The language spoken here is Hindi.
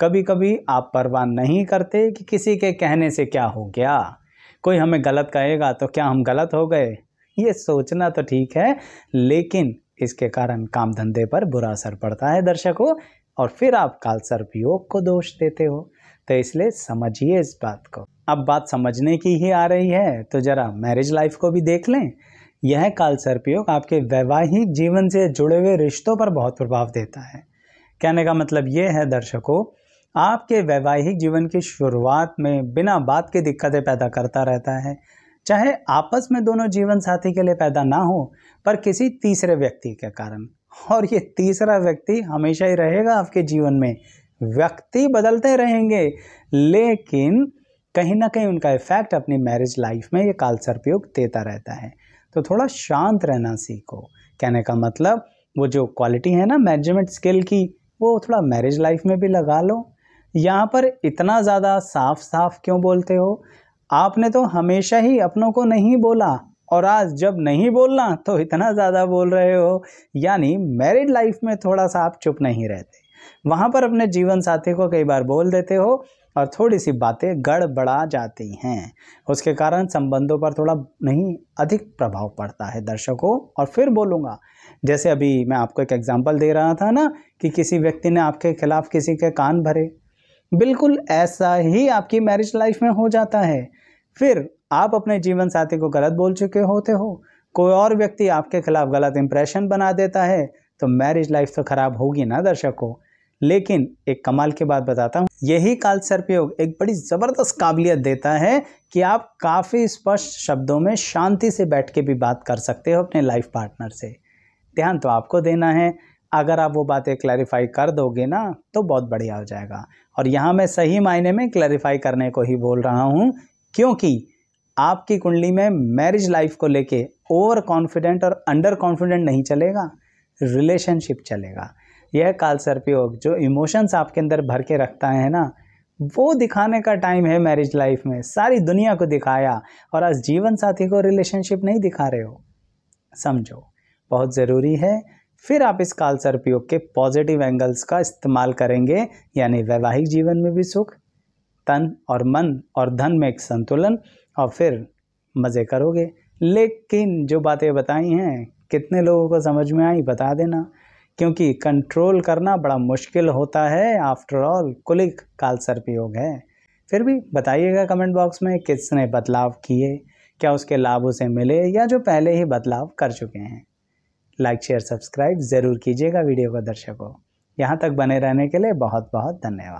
कभी कभी आप परवाह नहीं करते कि किसी के कहने से क्या हो गया कोई हमें गलत कहेगा तो क्या हम गलत हो गए ये सोचना तो ठीक है लेकिन इसके कारण काम धंधे पर बुरा असर पड़ता है दर्शकों और फिर आप कालसर्पयोग को दोष देते हो तो इसलिए समझिए इस बात को अब बात समझने की ही आ रही है तो ज़रा मैरिज लाइफ को भी देख लें यह कालसर्पयोग आपके वैवाहिक जीवन से जुड़े हुए रिश्तों पर बहुत प्रभाव देता है कहने का मतलब ये है दर्शकों आपके वैवाहिक जीवन की शुरुआत में बिना बात के दिक्कतें पैदा करता रहता है चाहे आपस में दोनों जीवन साथी के लिए पैदा ना हो पर किसी तीसरे व्यक्ति के कारण और ये तीसरा व्यक्ति हमेशा ही रहेगा आपके जीवन में व्यक्ति बदलते रहेंगे लेकिन कहीं ना कहीं उनका इफेक्ट अपनी मैरिज लाइफ में ये काल सर्पयोग देता रहता है तो थोड़ा शांत रहना सीखो कहने का मतलब वो जो क्वालिटी है ना मैनेजमेंट स्किल की वो थोड़ा मैरिज लाइफ में भी लगा लो यहाँ पर इतना ज़्यादा साफ साफ क्यों बोलते हो आपने तो हमेशा ही अपनों को नहीं बोला और आज जब नहीं बोलना तो इतना ज़्यादा बोल रहे हो यानी मैरिड लाइफ में थोड़ा सा आप चुप नहीं रहते वहाँ पर अपने जीवन साथी को कई बार बोल देते हो और थोड़ी सी बातें गड़बड़ा जाती हैं उसके कारण संबंधों पर थोड़ा नहीं अधिक प्रभाव पड़ता है दर्शकों और फिर बोलूँगा जैसे अभी मैं आपको एक एग्जाम्पल दे रहा था ना कि किसी व्यक्ति ने आपके खिलाफ़ किसी के कान भरे बिल्कुल ऐसा ही आपकी मैरिज लाइफ में हो जाता है फिर आप अपने जीवन साथी को गलत बोल चुके होते हो कोई और व्यक्ति आपके खिलाफ गलत इंप्रेशन बना देता है तो मैरिज लाइफ तो खराब होगी ना दर्शकों लेकिन एक कमाल की बात बताता हूँ यही काल सर्पयोग एक बड़ी ज़बरदस्त काबिलियत देता है कि आप काफ़ी स्पष्ट शब्दों में शांति से बैठ के भी बात कर सकते हो अपने लाइफ पार्टनर से ध्यान तो आपको देना है अगर आप वो बातें क्लैरिफाई कर दोगे ना तो बहुत बढ़िया हो जाएगा और यहाँ मैं सही मायने में क्लैरिफाई करने को ही बोल रहा हूँ क्योंकि आपकी कुंडली में मैरिज लाइफ को लेके ओवर कॉन्फिडेंट और अंडर कॉन्फिडेंट नहीं चलेगा रिलेशनशिप चलेगा यह काल सर्पयोग जो इमोशंस आपके अंदर भर के रखता है ना वो दिखाने का टाइम है मैरिज लाइफ में सारी दुनिया को दिखाया और आज जीवन साथी को रिलेशनशिप नहीं दिखा रहे हो समझो बहुत ज़रूरी है फिर आप इस काल सर्पयोग के पॉजिटिव एंगल्स का इस्तेमाल करेंगे यानी वैवाहिक जीवन में भी सुख तन और मन और धन में एक संतुलन और फिर मज़े करोगे लेकिन जो बातें बताई हैं कितने लोगों को समझ में आई बता देना क्योंकि कंट्रोल करना बड़ा मुश्किल होता है आफ्टर ऑल कुलिक काल सर्पयोग है फिर भी बताइएगा कमेंट बॉक्स में किसने बदलाव किए क्या उसके लाभ उसे मिले या जो पहले ही बदलाव कर चुके हैं लाइक शेयर सब्सक्राइब ज़रूर कीजिएगा वीडियो को दर्शकों यहाँ तक बने रहने के लिए बहुत बहुत धन्यवाद